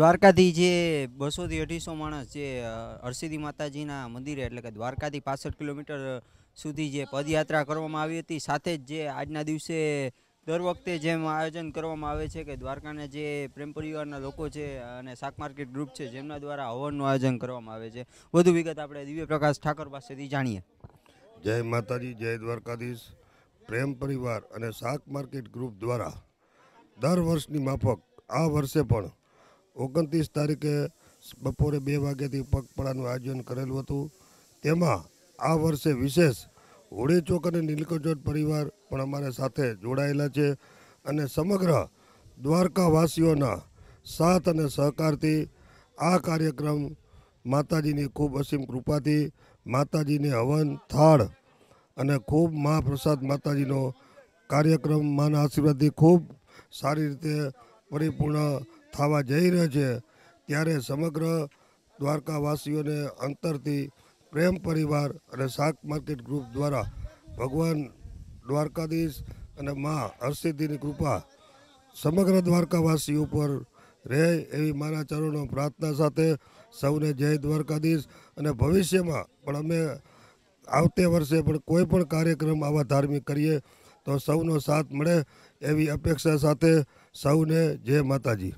દ્વારકાથી જે બસોથી અઢીસો માણસ જે હરસિદ્ધિ માતાજીના મંદિરે એટલે કે દ્વારકાથી પાસઠ કિલોમીટર સુધી જે પદયાત્રા કરવામાં આવી હતી સાથે જ જે આજના દિવસે દર વખતે જેમ આયોજન કરવામાં આવે છે કે દ્વારકાના જે પ્રેમ પરિવારના લોકો છે અને શાક માર્કેટ ગ્રુપ છે જેમના દ્વારા હવનનું આયોજન કરવામાં આવે છે વધુ વિગત આપણે દિવ્યપ્રકાશ પ્રકાશ ઠાકોર પાસેથી જાણીએ જય માતાજી જય દ્વારકાધીશ પ્રેમ પરિવાર અને શાક માર્કેટ ગ્રુપ દ્વારા દર વર્ષની માફક આ વર્ષે પણ ઓગણત્રીસ તારીખે બપોરે બે વાગ્યાથી પગપળાનું આયોજન કરેલું હતું તેમાં આ વર્ષે વિશેષ હોળી અને નીલકંઠોટ પરિવાર પણ અમારા સાથે જોડાયેલા છે અને સમગ્ર દ્વારકાવાસીઓના સાથ અને સહકારથી આ કાર્યક્રમ માતાજીની ખૂબ અસીમ કૃપાથી માતાજીને હવન થાળ અને ખૂબ મહાપ્રસાદ માતાજીનો કાર્યક્રમ માના આશીર્વાદથી ખૂબ સારી રીતે પરિપૂર્ણ થવા જઈ રહ્યો છે ત્યારે સમગ્ર દ્વારકાવાસીઓને અંતરથી પ્રેમ પરિવાર અને શાક માર્કેટ ગ્રુપ દ્વારા ભગવાન દ્વારકાધીશ અને મા હરસિદ્ધિની કૃપા સમગ્ર દ્વારકાવાસી ઉપર રહે એવી મારા ચરણો પ્રાર્થના સાથે સૌને જય દ્વારકાધીશ અને ભવિષ્યમાં પણ અમે આવતે વર્ષે પણ કોઈ પણ કાર્યક્રમ આવા ધાર્મિક કરીએ તો સૌનો સાથ મળે એવી અપેક્ષા સાથે સૌને જય માતાજી